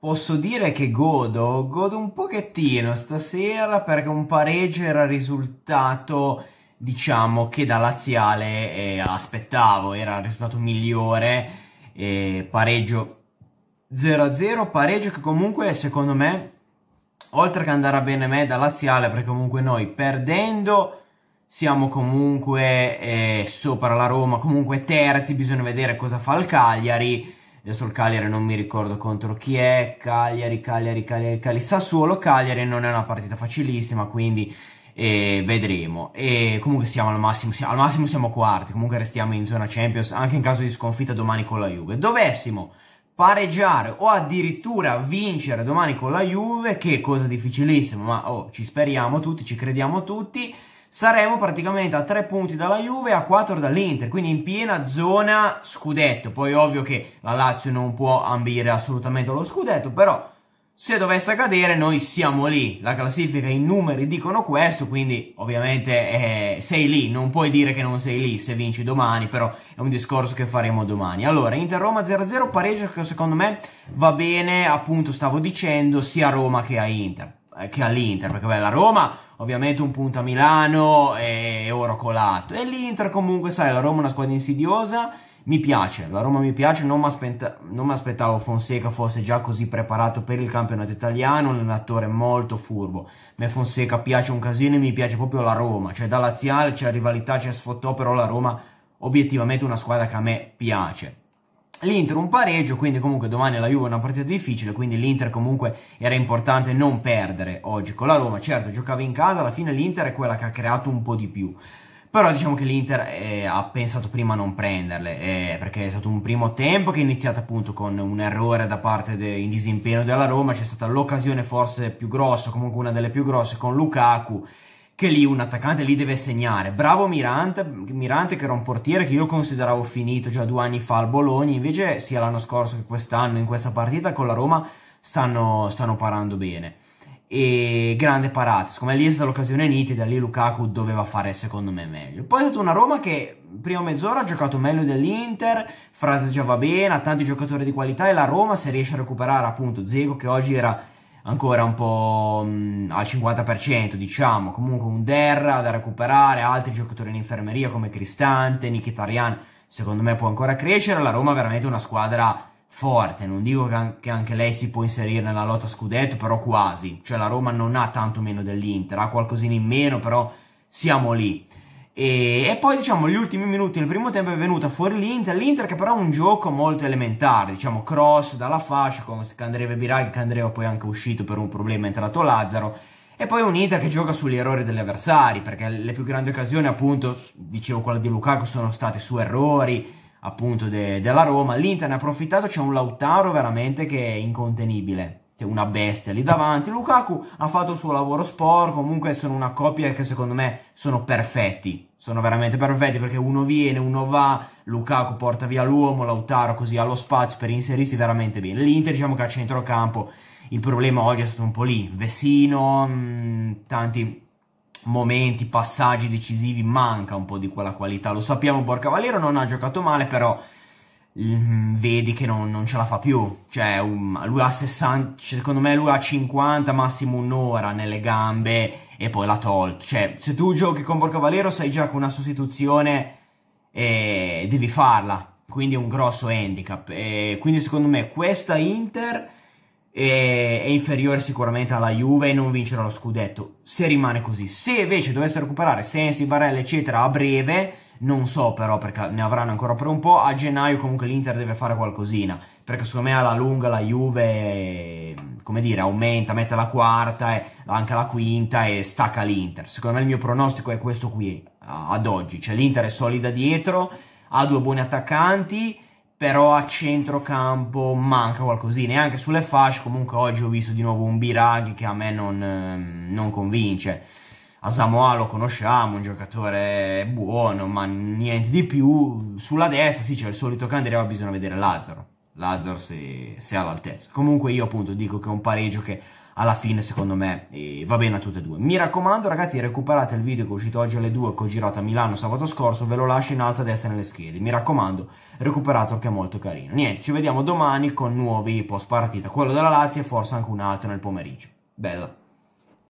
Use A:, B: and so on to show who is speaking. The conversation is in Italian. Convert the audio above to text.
A: Posso dire che godo, godo un pochettino stasera perché un pareggio era risultato, diciamo, che da laziale eh, aspettavo, era il risultato migliore, eh, pareggio 0-0, pareggio che comunque secondo me, oltre che andare a bene me da laziale, perché comunque noi perdendo siamo comunque eh, sopra la Roma, comunque terzi, bisogna vedere cosa fa il Cagliari adesso il Cagliari non mi ricordo contro chi è, Cagliari, Cagliari, Cagliari, Cagliari, Sassuolo, Cagliari non è una partita facilissima, quindi eh, vedremo. E comunque siamo al massimo, siamo, al massimo siamo quarti, comunque restiamo in zona Champions, anche in caso di sconfitta domani con la Juve. Dovessimo pareggiare o addirittura vincere domani con la Juve, che è cosa difficilissima, ma oh, ci speriamo tutti, ci crediamo tutti, saremo praticamente a 3 punti dalla Juve e a 4 dall'Inter, quindi in piena zona scudetto. Poi ovvio che la Lazio non può ambire assolutamente lo scudetto, però se dovesse accadere noi siamo lì. La classifica, i numeri dicono questo, quindi ovviamente eh, sei lì, non puoi dire che non sei lì se vinci domani, però è un discorso che faremo domani. Allora, Inter-Roma 0-0, pareggio che secondo me va bene, appunto stavo dicendo, sia a Roma che a Inter. Eh, che all'Inter, perché beh, la Roma ovviamente un punto a Milano e oro colato. E l'Inter comunque, sai, la Roma è una squadra insidiosa, mi piace, la Roma mi piace, non mi aspetta, aspettavo Fonseca fosse già così preparato per il campionato italiano, un allenatore molto furbo. A me Fonseca piace un casino e mi piace proprio la Roma, cioè da laziale c'è rivalità, c'è sfottò, però la Roma obiettivamente è una squadra che a me piace. L'Inter un pareggio, quindi comunque domani la Juve è una partita difficile, quindi l'Inter comunque era importante non perdere oggi con la Roma. Certo, giocava in casa, alla fine l'Inter è quella che ha creato un po' di più. Però diciamo che l'Inter eh, ha pensato prima a non prenderle, eh, perché è stato un primo tempo che è iniziato appunto con un errore da parte de- in disimpegno della Roma, c'è stata l'occasione forse più grossa, comunque una delle più grosse con Lukaku, che lì un attaccante lì deve segnare. Bravo Mirante, Mirante che era un portiere che io consideravo finito già due anni fa al Bologna, invece sia l'anno scorso che quest'anno in questa partita con la Roma stanno, stanno parando bene. E grande parata, siccome lì è stata l'occasione nitida, lì Lukaku doveva fare secondo me meglio. Poi è stata una Roma che prima mezz'ora ha giocato meglio dell'Inter, Frase già va bene, ha tanti giocatori di qualità e la Roma se riesce a recuperare appunto Zego che oggi era ancora un po' mh, mm, al 50%, diciamo. Comunque un Derra da recuperare, altri giocatori in infermeria come Cristante, Nikitarian, secondo me può ancora crescere. La Roma è veramente una squadra forte, non dico che anche, anche lei si può inserire nella lotta scudetto, però quasi. Cioè la Roma non ha tanto meno dell'Inter, ha qualcosina in meno, però siamo lì. E, e, poi diciamo gli ultimi minuti del primo tempo è venuta fuori l'Inter, l'Inter che però è un gioco molto elementare, diciamo cross dalla fascia con Candreva e Biraghi, Candreva poi è anche uscito per un problema, è entrato Lazzaro, e poi un Inter che gioca sugli errori degli avversari, perché le più grandi occasioni appunto, dicevo quella di Lukaku, sono state su errori, appunto de, della Roma. L'Inter ne ha approfittato, c'è un Lautaro veramente che è incontenibile che una bestia lì davanti. Lukaku ha fatto il suo lavoro sporco, comunque sono una coppia che secondo me sono perfetti. Sono veramente perfetti perché uno viene, uno va, Lukaku porta via l'uomo, Lautaro così allo spazio per inserirsi veramente bene. L'Inter diciamo che a centrocampo il problema oggi è stato un po' lì, Vessino, mh, mm, tanti momenti, passaggi decisivi, manca un po' di quella qualità. Lo sappiamo, Borcavallero non ha giocato male, però Mm, vedi che non, non, ce la fa più. Cioè, um, lui ha 60, secondo me lui ha 50, massimo un'ora nelle gambe e poi l'ha tolto. Cioè, se tu giochi con Borcavalero sai già che una sostituzione eh, devi farla. Quindi è un grosso handicap. E quindi secondo me questa Inter è, eh, è inferiore sicuramente alla Juve e non vincerà lo scudetto. Se rimane così. Se invece dovesse recuperare Sensi, Varela, eccetera, a breve non so però perché ne avranno ancora per un po', a gennaio comunque l'Inter deve fare qualcosina, perché secondo me alla lunga la Juve, come dire, aumenta, mette la quarta, anche la quinta e stacca l'Inter. Secondo me il mio pronostico è questo qui, ad oggi, cioè l'Inter è solida dietro, ha due buoni attaccanti, però a centrocampo manca qualcosina. E anche sulle fasce, comunque oggi ho visto di nuovo un Biraghi che a me non, ehm, non convince. Asamoa lo conosciamo, un giocatore buono, ma niente di più. Sulla destra sì c'è il solito ma bisogna vedere Lazzaro. Lazzaro se, se ha l'altezza. Comunque io appunto dico che è un pareggio che alla fine secondo me eh, va bene a tutte e due. Mi raccomando ragazzi recuperate il video che è uscito oggi alle 2 che ho girato a Milano sabato scorso, ve lo lascio in alto a destra nelle schede. Mi raccomando recuperatelo che è molto carino. Niente, ci vediamo domani con nuovi post partita, quello della Lazio e forse anche un altro nel pomeriggio. Bella.